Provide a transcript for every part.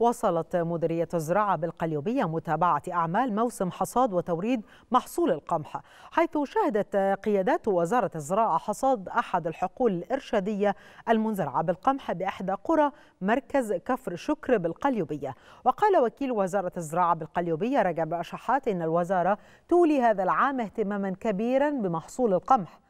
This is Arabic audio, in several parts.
وصلت مديرية الزراعة بالقليوبية متابعة أعمال موسم حصاد وتوريد محصول القمح حيث شهدت قيادات وزارة الزراعة حصاد أحد الحقول الإرشادية المنزرعة بالقمح بإحدى قرى مركز كفر شكر بالقليوبية وقال وكيل وزارة الزراعة بالقليوبية رجب شحات إن الوزارة تولي هذا العام اهتماما كبيرا بمحصول القمح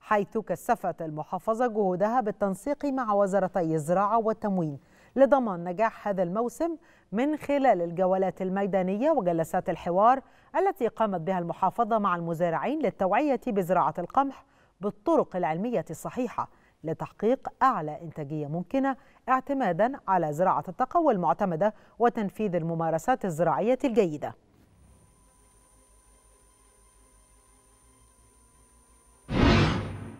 حيث كثفت المحافظة جهودها بالتنسيق مع وزارتي الزراعة والتموين لضمان نجاح هذا الموسم من خلال الجولات الميدانية وجلسات الحوار التي قامت بها المحافظة مع المزارعين للتوعية بزراعة القمح بالطرق العلمية الصحيحة لتحقيق أعلى إنتاجية ممكنة اعتمادا على زراعة التقوى المعتمدة وتنفيذ الممارسات الزراعية الجيدة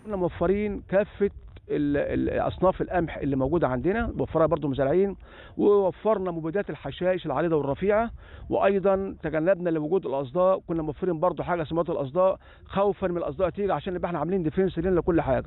كنا موفرين كافه الاصناف القمح اللي موجوده عندنا وفرها برضو مزارعين ووفرنا مبيدات الحشائش العريضه والرفيعه وايضا تجنبنا لوجود الاصداء كنا موفرين برضو حاجه سمات الاصداء خوفا من الاصداء تيجي عشان نبقى احنا عاملين ديفنس لنا لكل حاجه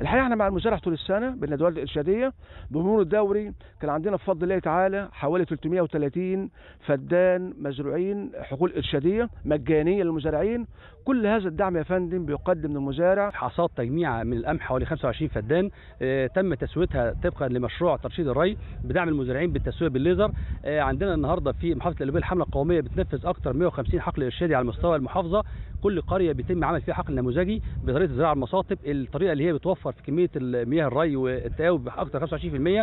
الحقيقه احنا مع المزارع طول السنه بالندوات الارشاديه بمرور الدوري كان عندنا بفضل الله تعالى حوالي 330 فدان مزروعين حقول ارشاديه مجانيه للمزارعين كل هذا الدعم يا فندم بيقدم للمزارع حصاد تجميع من القمح حوالي 25 فدان الان آه، تم تسويتها طبقا لمشروع ترشيد الري بدعم المزارعين بالتسويه بالليزر آه، عندنا النهارده في محافظه الالوبيه الحمله القوميه بتنفذ اكثر 150 حقل ارشادي على مستوى المحافظه كل قريه بيتم عمل فيها حقل نموذجي بطريقه زراعه المصاطب الطريقه اللي هي بتوفر في كميه مياه الري والتاوب باكثر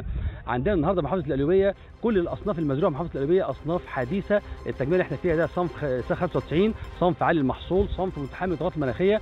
25% عندنا النهارده محافظه الالوبيه كل الاصناف المزروعه محافظه الالوبيه اصناف حديثه التجميع اللي احنا فيها ده صنف 95 صنف عالي المحصول صنف متحمل الضغوط المناخيه